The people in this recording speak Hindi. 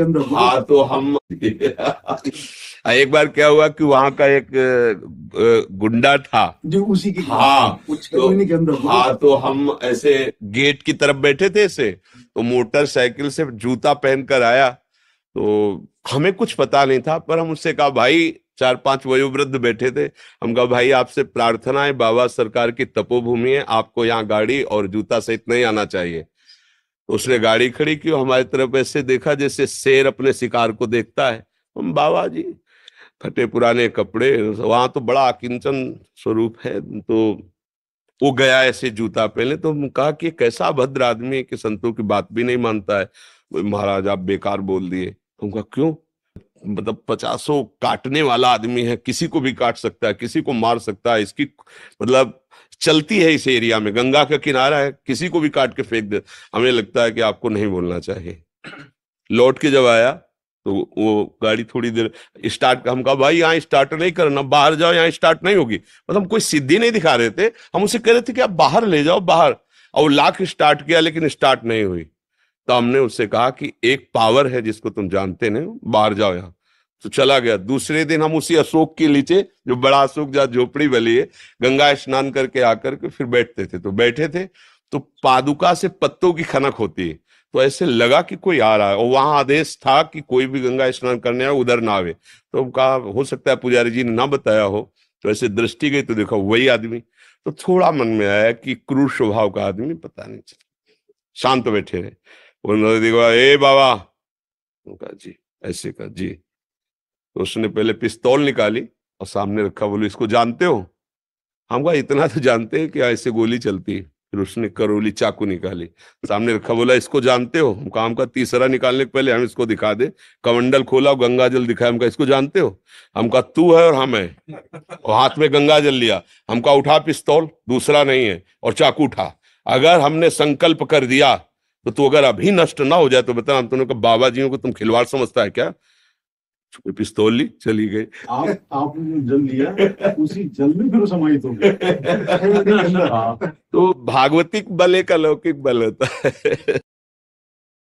हाँ तो हम हाँ, एक बार क्या हुआ कि वहाँ का एक गुंडा था जो उसी की हाँ, हाँ तो, हाँ तो हम ऐसे गेट की तरफ बैठे थे ऐसे तो मोटरसाइकिल से जूता पहन कर आया तो हमें कुछ पता नहीं था पर हम उससे कहा भाई चार पांच वयोवृद्ध बैठे थे हम कहा भाई आपसे प्रार्थना है बाबा सरकार की तपोभूमि है आपको यहाँ गाड़ी और जूता सहित नहीं आना चाहिए उसने गाड़ी खड़ी की हमारी तरफ ऐसे देखा जैसे शेर अपने शिकार को देखता है हम बाबा जी फटे पुराने कपड़े वहां तो बड़ा अकिंचन स्वरूप है तो वो गया ऐसे जूता पहने तो हम कहा कि कैसा भद्र आदमी है कि संतों की बात भी नहीं मानता है महाराज आप बेकार बोल दिए हम कहा क्यों मतलब पचासों काटने वाला आदमी है किसी को भी काट सकता है किसी को मार सकता है इसकी मतलब चलती है इस एरिया में गंगा का किनारा है किसी को भी काट के फेंक दे हमें लगता है कि आपको नहीं बोलना चाहिए लौट के जब आया तो वो गाड़ी थोड़ी देर स्टार्ट हम कहा भाई यहाँ स्टार्ट नहीं करना बाहर जाओ यहाँ स्टार्ट नहीं होगी मतलब हम कोई सिद्धि नहीं दिखा रहे थे हम उसे कह रहे थे कि आप बाहर ले जाओ बाहर और लाख स्टार्ट किया लेकिन स्टार्ट नहीं हुई तो हमने उससे कहा कि एक पावर है जिसको तुम जानते नहीं बाहर जाओ यहाँ तो चला गया दूसरे दिन हम उसी अशोक के नीचे जो बड़ा अशोक जहाँ झोपड़ी वाली है गंगा स्नान करके आकर के फिर बैठते थे तो बैठे थे तो पादुका से पत्तों की खनक होती है तो ऐसे लगा कि कोई आ रहा है और वहां आदेश था कि कोई भी गंगा स्नान करने आए उधर ना आवे तो कहा हो सकता है पुजारी जी ने ना बताया हो तो ऐसे दृष्टि गई तो देखा वही आदमी तो थोड़ा मन में आया कि क्रूर स्वभाव का आदमी पता नहीं चला शांत बैठे रहे उन्होंने ए बाबा कहा जी ऐसे कहा जी तो उसने पहले पिस्तौल निकाली और सामने रखा बोलो इसको जानते हो हम कहा इतना तो जानते हैं कि ऐसे गोली चलती है फिर उसने करोली चाकू निकाली सामने रखा बोला इसको जानते हो हम काम का तीसरा निकालने के पहले हम इसको दिखा दे कमंडल खोला गंगा जल दिखाया हमका इसको जानते हो हमका तू है और हम है और हाथ में गंगा जल लिया हमका उठा पिस्तौल दूसरा नहीं है और चाकू उठा अगर हमने संकल्प कर दिया तो तू अगर अभी नष्ट ना हो जाए तो बता हम तुमने कहा बाबा जी को तुम खिलवाड़ समझता है क्या पिस्तौल ली चली गई आप आपने जल लिया उसी जल में फिर समाहित हो गए हाँ, तो भागवतिक बल एक अलौकिक बल होता है